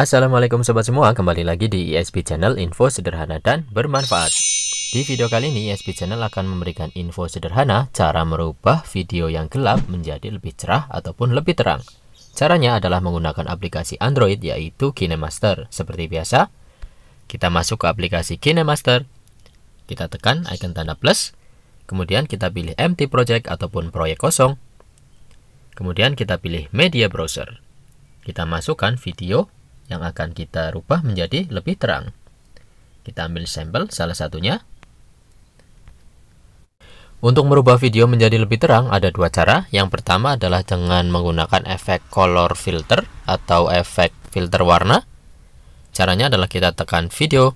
Assalamualaikum sobat semua, kembali lagi di ISP e Channel Info Sederhana dan Bermanfaat. Di video kali ini ISP e Channel akan memberikan info sederhana cara merubah video yang gelap menjadi lebih cerah ataupun lebih terang. Caranya adalah menggunakan aplikasi Android yaitu KineMaster. Seperti biasa, kita masuk ke aplikasi KineMaster, kita tekan icon tanda plus, kemudian kita pilih empty project ataupun proyek kosong, kemudian kita pilih media browser. Kita masukkan video yang akan kita rubah menjadi lebih terang. Kita ambil sampel salah satunya. Untuk merubah video menjadi lebih terang ada dua cara. Yang pertama adalah dengan menggunakan efek color filter atau efek filter warna. Caranya adalah kita tekan video.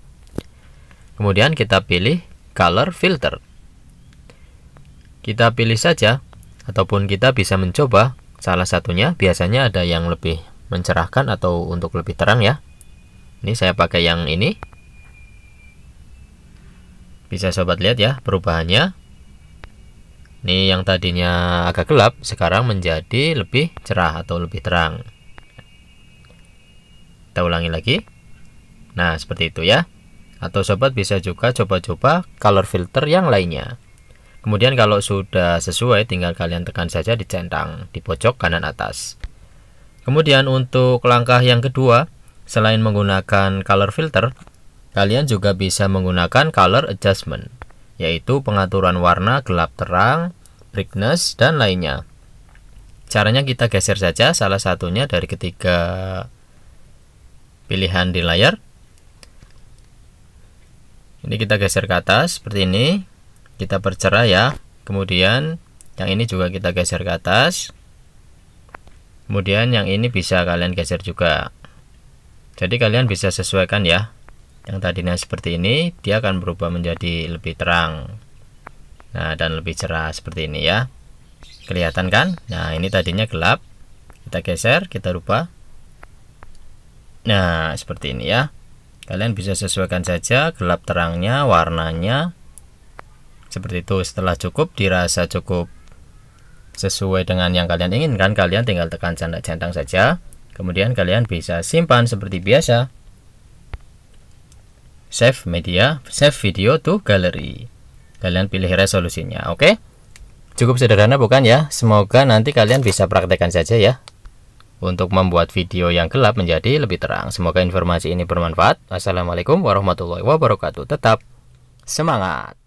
Kemudian kita pilih color filter. Kita pilih saja ataupun kita bisa mencoba salah satunya biasanya ada yang lebih mencerahkan atau untuk lebih terang ya ini saya pakai yang ini bisa sobat lihat ya perubahannya ini yang tadinya agak gelap sekarang menjadi lebih cerah atau lebih terang kita ulangi lagi nah seperti itu ya atau sobat bisa juga coba-coba color filter yang lainnya Kemudian kalau sudah sesuai tinggal kalian tekan saja di centang di pojok kanan atas. Kemudian untuk langkah yang kedua, selain menggunakan color filter, kalian juga bisa menggunakan color adjustment, yaitu pengaturan warna gelap terang, brightness, dan lainnya. Caranya kita geser saja salah satunya dari ketiga pilihan di layar. Ini kita geser ke atas seperti ini. Kita percerah ya. Kemudian yang ini juga kita geser ke atas kemudian yang ini bisa kalian geser juga jadi kalian bisa sesuaikan ya yang tadinya seperti ini dia akan berubah menjadi lebih terang nah dan lebih cerah seperti ini ya kelihatan kan nah ini tadinya gelap kita geser kita rubah nah seperti ini ya kalian bisa sesuaikan saja gelap terangnya warnanya seperti itu setelah cukup dirasa cukup sesuai dengan yang kalian inginkan kalian tinggal tekan centang centang saja kemudian kalian bisa simpan seperti biasa save media save video to gallery kalian pilih resolusinya oke okay? cukup sederhana bukan ya semoga nanti kalian bisa praktekkan saja ya untuk membuat video yang gelap menjadi lebih terang. Semoga informasi ini bermanfaat. Assalamualaikum warahmatullahi wabarakatuh. Tetap semangat!